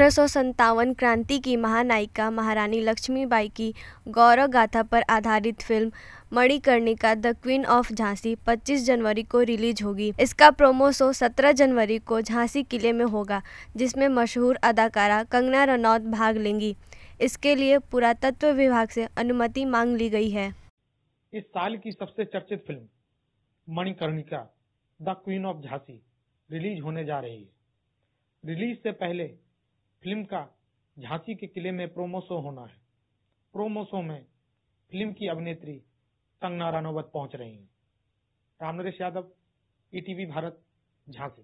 अठारह क्रांति की महानायिका महारानी लक्ष्मीबाई की गौरव गाथा पर आधारित film Manikarnika the queen of Jhansi 25 जनवरी को रिलीज होगी इसका प्रोमो शो 17 जनवरी को झांसी किले में होगा जिसमें मशहूर अदाकारा कंगना रनौत भाग लेंगी इसके लिए पुरातत्व विभाग से अनुमति मांग ली गई है इस साल की सबसे चर्चित film Manikarnika the queen of Jhansi release होने जा रही है रिलीज से पहले फिल्म का झांसी के किले में प्रोमो शो होना है प्रोमो शो में फिल्म की अभिनेत्री कंगना रानोवत पहुंच रही हैं रामनरेश यादव ईटीवी e भारत झांसी